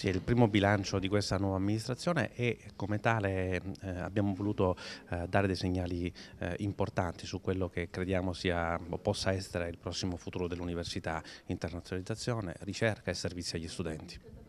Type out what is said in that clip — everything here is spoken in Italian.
Sì, il primo bilancio di questa nuova amministrazione e come tale eh, abbiamo voluto eh, dare dei segnali eh, importanti su quello che crediamo sia, o possa essere il prossimo futuro dell'università, internazionalizzazione, ricerca e servizi agli studenti.